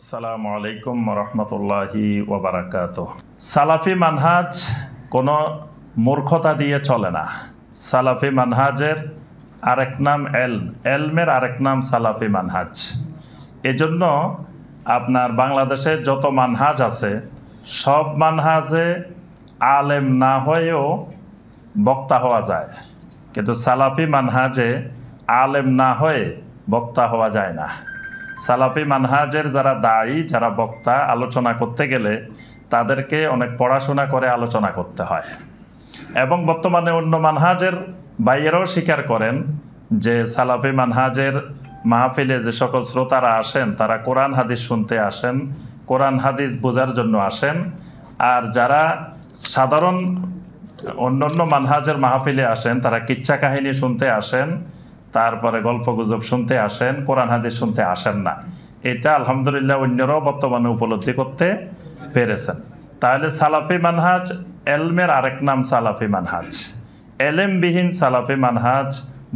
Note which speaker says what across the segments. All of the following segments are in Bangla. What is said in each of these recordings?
Speaker 1: আসসালামু আলাইকুম রহমতুল্লাহি ওবরাকাত সালাফি মানহাজ কোনো মূর্খতা দিয়ে চলে না সালাফি মানহাজের আরেক নাম এলম এলমের আরেক নাম সালাফি মানহাজ এজন্য আপনার বাংলাদেশে যত মানহাজ আছে সব মানহাজে আলেম না হয়েও বক্তা হওয়া যায় কিন্তু সালাফি মানহাজে আলেম না হয়ে বক্তা হওয়া যায় না সালাফি মানহাজের যারা দায়ী যারা বক্তা আলোচনা করতে গেলে তাদেরকে অনেক পড়াশোনা করে আলোচনা করতে হয় এবং বর্তমানে অন্য মানহাজের বাইরেও স্বীকার করেন যে সালাফি মানহাজের মাহফিলে যে সকল শ্রোতারা আসেন তারা কোরআন হাদিস শুনতে আসেন কোরআন হাদিস বোঝার জন্য আসেন আর যারা সাধারণ অন্য অন্য মানহাজের মাহফিলে আসেন তারা কিচ্ছা কাহিনী শুনতে আসেন তারপরে গল্প গুজব শুনতে আসেন কোরআন হাদিস শুনতে আসেন না এটা আলহামদুলিল্লাহ অন্যরাও বর্তমানে উপলব্ধি করতে পেরেছেন তাহলে সালাফি মানহাজ এলমের আরেক নাম সালাফি মানহাজ এলেমবিহীন সালাফি মানহাজ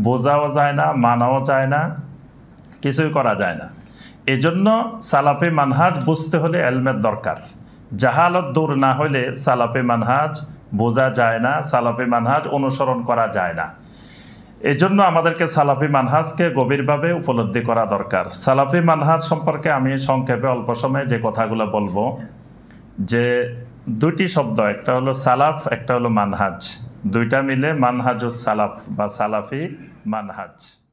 Speaker 1: বোঝাও যায় না মানাও যায় না কিছুই করা যায় না এজন্য সালাফি মানহাজ বুঝতে হলে এলমের দরকার জাহালত দূর না হলে সালাফি মানহাজ বোঝা যায় না সালাফি মানহাজ অনুসরণ করা যায় না এজন্য আমাদেরকে সালাফি মানহাজকে গভীরভাবে উপলব্ধি করা দরকার সালাফি মানহাজ সম্পর্কে আমি সংক্ষেপে অল্প সময়ে যে কথাগুলো বলবো যে দুটি শব্দ একটা হলো সালাফ একটা হলো মানহাজ দুইটা মিলে মানহাজ সালাফ বা সালাফি মানহাজ